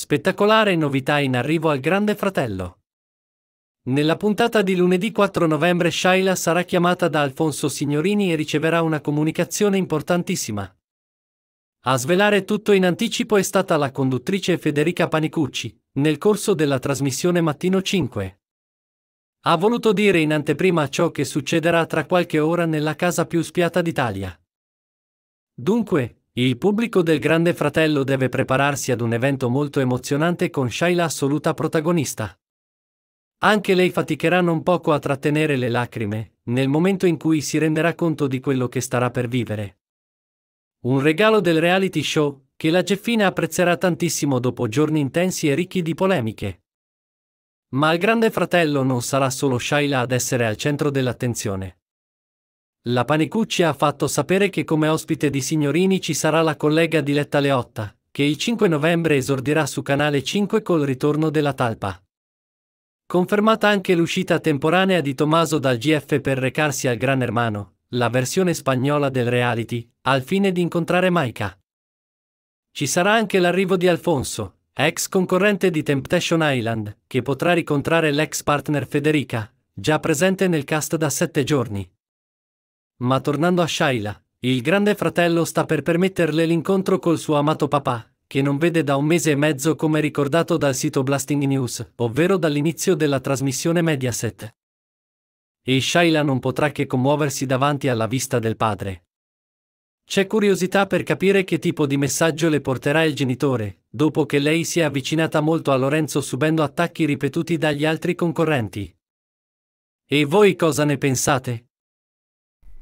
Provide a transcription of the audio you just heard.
Spettacolare novità in arrivo al Grande Fratello. Nella puntata di lunedì 4 novembre Shaila sarà chiamata da Alfonso Signorini e riceverà una comunicazione importantissima. A svelare tutto in anticipo è stata la conduttrice Federica Panicucci, nel corso della trasmissione Mattino 5. Ha voluto dire in anteprima ciò che succederà tra qualche ora nella casa più spiata d'Italia. Dunque, il pubblico del Grande Fratello deve prepararsi ad un evento molto emozionante con Shaila assoluta protagonista. Anche lei faticherà non poco a trattenere le lacrime, nel momento in cui si renderà conto di quello che starà per vivere. Un regalo del reality show, che la Geffina apprezzerà tantissimo dopo giorni intensi e ricchi di polemiche. Ma al Grande Fratello non sarà solo Shaila ad essere al centro dell'attenzione. La Panicuccia ha fatto sapere che come ospite di Signorini ci sarà la collega Diletta Leotta, che il 5 novembre esordirà su Canale 5 col ritorno della talpa. Confermata anche l'uscita temporanea di Tommaso dal GF per recarsi al Gran Hermano, la versione spagnola del reality, al fine di incontrare Maika. Ci sarà anche l'arrivo di Alfonso, ex concorrente di Temptation Island, che potrà ricontrare l'ex partner Federica, già presente nel cast da sette giorni. Ma tornando a Shaila, il grande fratello sta per permetterle l'incontro col suo amato papà, che non vede da un mese e mezzo come ricordato dal sito Blasting News, ovvero dall'inizio della trasmissione Mediaset. E Shaila non potrà che commuoversi davanti alla vista del padre. C'è curiosità per capire che tipo di messaggio le porterà il genitore, dopo che lei si è avvicinata molto a Lorenzo subendo attacchi ripetuti dagli altri concorrenti. E voi cosa ne pensate?